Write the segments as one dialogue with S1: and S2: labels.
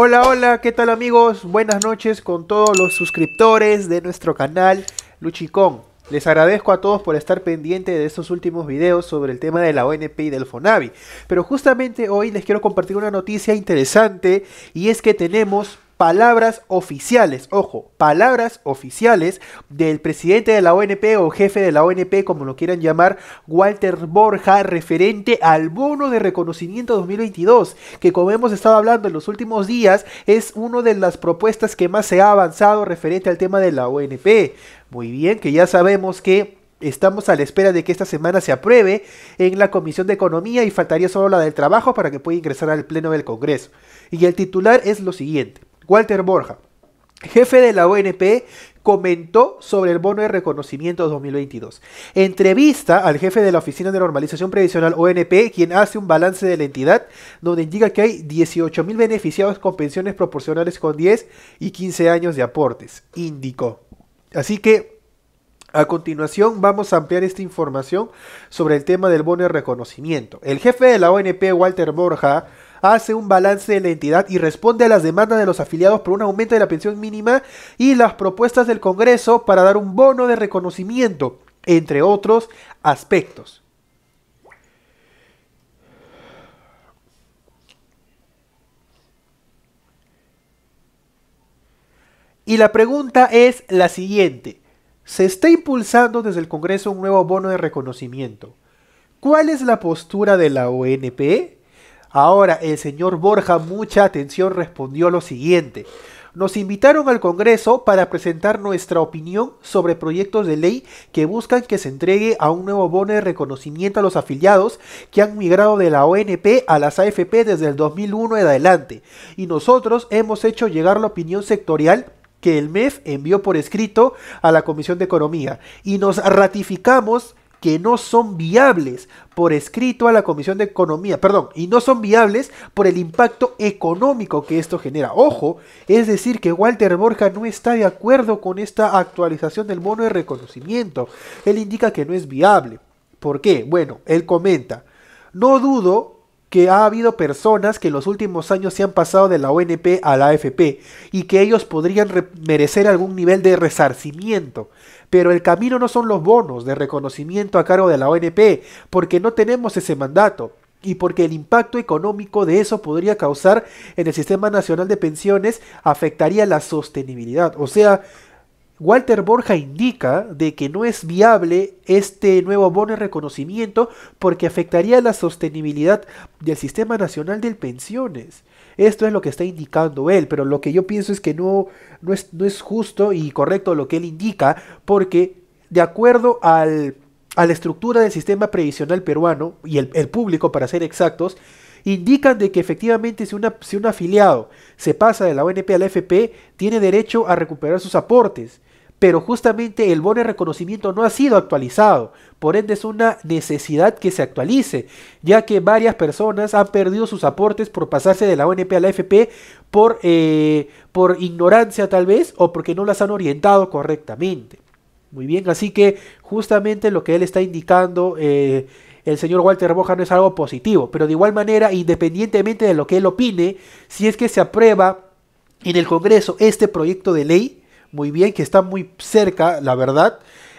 S1: Hola, hola, ¿qué tal amigos? Buenas noches con todos los suscriptores de nuestro canal Luchicón. Les agradezco a todos por estar pendiente de estos últimos videos sobre el tema de la ONP y del FONAVI. Pero justamente hoy les quiero compartir una noticia interesante y es que tenemos palabras oficiales, ojo, palabras oficiales del presidente de la ONP o jefe de la ONP, como lo quieran llamar, Walter Borja, referente al bono de reconocimiento 2022, que como hemos estado hablando en los últimos días, es una de las propuestas que más se ha avanzado referente al tema de la ONP. Muy bien, que ya sabemos que Estamos a la espera de que esta semana se apruebe en la Comisión de Economía y faltaría solo la del Trabajo para que pueda ingresar al Pleno del Congreso. Y el titular es lo siguiente. Walter Borja, jefe de la ONP, comentó sobre el bono de reconocimiento 2022. Entrevista al jefe de la Oficina de Normalización Previsional ONP, quien hace un balance de la entidad, donde indica que hay 18.000 beneficiados con pensiones proporcionales con 10 y 15 años de aportes, indicó. Así que a continuación vamos a ampliar esta información sobre el tema del bono de reconocimiento. El jefe de la ONP, Walter Borja, hace un balance de la entidad y responde a las demandas de los afiliados por un aumento de la pensión mínima y las propuestas del Congreso para dar un bono de reconocimiento, entre otros aspectos. Y la pregunta es la siguiente. Se está impulsando desde el Congreso un nuevo bono de reconocimiento. ¿Cuál es la postura de la ONP? E? Ahora, el señor Borja, mucha atención, respondió lo siguiente. Nos invitaron al Congreso para presentar nuestra opinión sobre proyectos de ley que buscan que se entregue a un nuevo bono de reconocimiento a los afiliados que han migrado de la ONP a las AFP desde el 2001 en adelante. Y nosotros hemos hecho llegar la opinión sectorial que el MEF envió por escrito a la Comisión de Economía y nos ratificamos que no son viables por escrito a la Comisión de Economía, perdón, y no son viables por el impacto económico que esto genera. Ojo, es decir, que Walter Borja no está de acuerdo con esta actualización del bono de reconocimiento. Él indica que no es viable. ¿Por qué? Bueno, él comenta, no dudo que ha habido personas que en los últimos años se han pasado de la ONP a la AFP y que ellos podrían merecer algún nivel de resarcimiento. Pero el camino no son los bonos de reconocimiento a cargo de la ONP, porque no tenemos ese mandato y porque el impacto económico de eso podría causar en el Sistema Nacional de Pensiones afectaría la sostenibilidad. O sea, Walter Borja indica de que no es viable este nuevo bono de reconocimiento porque afectaría la sostenibilidad del Sistema Nacional de Pensiones. Esto es lo que está indicando él, pero lo que yo pienso es que no, no, es, justo y correcto lo que él indica porque de acuerdo al, a la estructura del sistema previsional peruano y el, público para ser exactos, indican de que efectivamente si, si, un afiliado se pasa de la ONP a la FP, tiene derecho a recuperar sus aportes pero justamente el bono de reconocimiento no ha sido actualizado, por ende es una necesidad que se actualice, ya que varias personas han perdido sus aportes por pasarse de la ONP a la FP por, eh, por ignorancia tal vez o porque no las han orientado correctamente. Muy bien, así que justamente lo que él está indicando... Eh, el señor Walter Boja no es algo positivo, pero de igual manera, independientemente de lo que él opine, si es que se aprueba en el Congreso este proyecto de ley, muy bien, que está muy cerca, la verdad,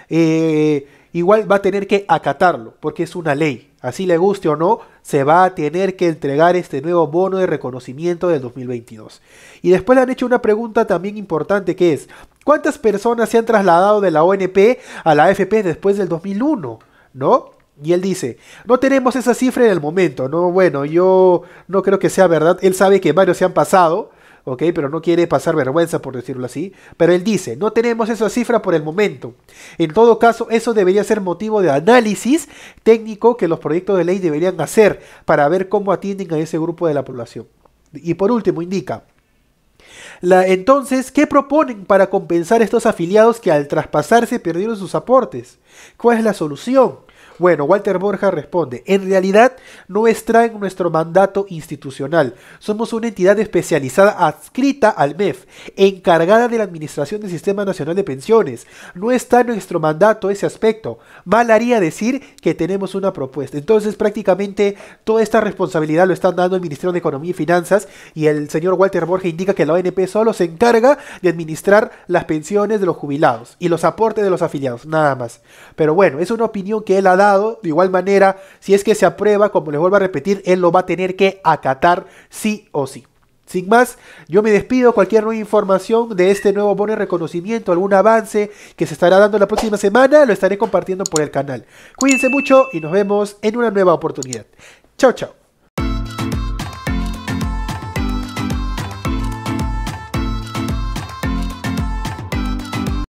S1: eh, igual va a tener que acatarlo, porque es una ley. Así le guste o no, se va a tener que entregar este nuevo bono de reconocimiento del 2022. Y después le han hecho una pregunta también importante que es, ¿cuántas personas se han trasladado de la ONP a la AFP después del 2001? ¿No? Y él dice, no tenemos esa cifra en el momento, no, bueno, yo no creo que sea verdad, él sabe que varios se han pasado, ¿ok? Pero no quiere pasar vergüenza, por decirlo así. Pero él dice, no tenemos esa cifra por el momento. En todo caso, eso debería ser motivo de análisis técnico que los proyectos de ley deberían hacer para ver cómo atienden a ese grupo de la población. Y por último, indica, la, entonces, ¿qué proponen para compensar a estos afiliados que al traspasarse perdieron sus aportes? ¿Cuál es la solución? Bueno, Walter Borja responde, en realidad no está en nuestro mandato institucional. Somos una entidad especializada adscrita al MEF, encargada de la administración del Sistema Nacional de Pensiones. No está en nuestro mandato ese aspecto. Mal haría decir que tenemos una propuesta. Entonces prácticamente toda esta responsabilidad lo están dando el Ministerio de Economía y Finanzas y el señor Walter Borja indica que la ONP solo se encarga de administrar las pensiones de los jubilados y los aportes de los afiliados, nada más. Pero bueno, es una opinión que él ha dado de igual manera, si es que se aprueba, como les vuelvo a repetir, él lo va a tener que acatar sí o sí. Sin más, yo me despido. Cualquier nueva información de este nuevo bono de reconocimiento, algún avance que se estará dando la próxima semana, lo estaré compartiendo por el canal. Cuídense mucho y nos vemos en una nueva oportunidad. Chao, chao.